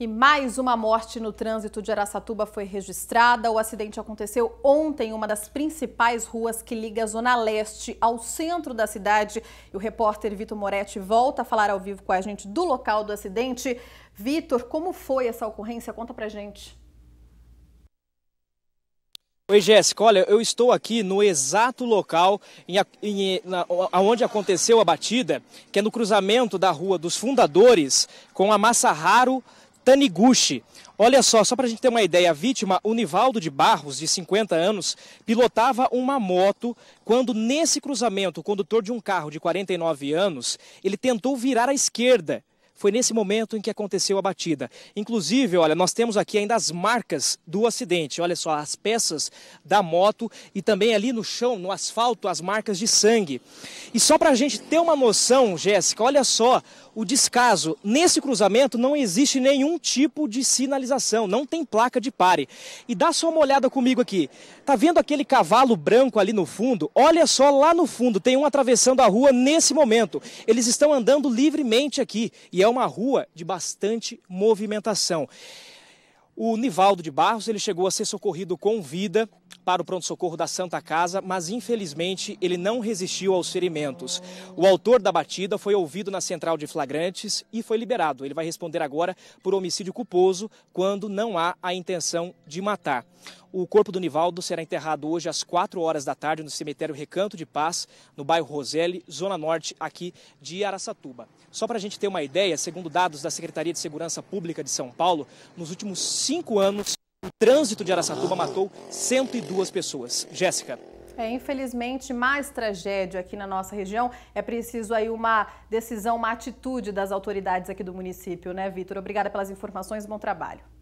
E mais uma morte no trânsito de Araçatuba foi registrada. O acidente aconteceu ontem em uma das principais ruas que liga a Zona Leste ao centro da cidade. E o repórter Vitor Moretti volta a falar ao vivo com a gente do local do acidente. Vitor, como foi essa ocorrência? Conta pra gente. Oi, Jéssica. Olha, eu estou aqui no exato local em, em, na, onde aconteceu a batida, que é no cruzamento da Rua dos Fundadores com a Raro Taniguchi. Olha só, só para a gente ter uma ideia, a vítima, o Nivaldo de Barros, de 50 anos, pilotava uma moto quando, nesse cruzamento, o condutor de um carro de 49 anos, ele tentou virar à esquerda. Foi nesse momento em que aconteceu a batida. Inclusive, olha, nós temos aqui ainda as marcas do acidente. Olha só, as peças da moto e também ali no chão, no asfalto, as marcas de sangue. E só para a gente ter uma noção, Jéssica, olha só o descaso. Nesse cruzamento não existe nenhum tipo de sinalização, não tem placa de pare. E dá só uma olhada comigo aqui. Tá vendo aquele cavalo branco ali no fundo? Olha só lá no fundo, tem um atravessando a rua nesse momento. Eles estão andando livremente aqui e é é uma rua de bastante movimentação. O Nivaldo de Barros ele chegou a ser socorrido com vida para o pronto-socorro da Santa Casa, mas infelizmente ele não resistiu aos ferimentos. O autor da batida foi ouvido na central de flagrantes e foi liberado. Ele vai responder agora por homicídio culposo, quando não há a intenção de matar. O corpo do Nivaldo será enterrado hoje às 4 horas da tarde no cemitério Recanto de Paz, no bairro Roseli, zona norte aqui de Araçatuba. Só para a gente ter uma ideia, segundo dados da Secretaria de Segurança Pública de São Paulo, nos últimos cinco anos, o trânsito de Araçatuba matou 102 pessoas. Jéssica. É, infelizmente, mais tragédia aqui na nossa região. É preciso aí uma decisão, uma atitude das autoridades aqui do município, né, Vitor? Obrigada pelas informações, bom trabalho.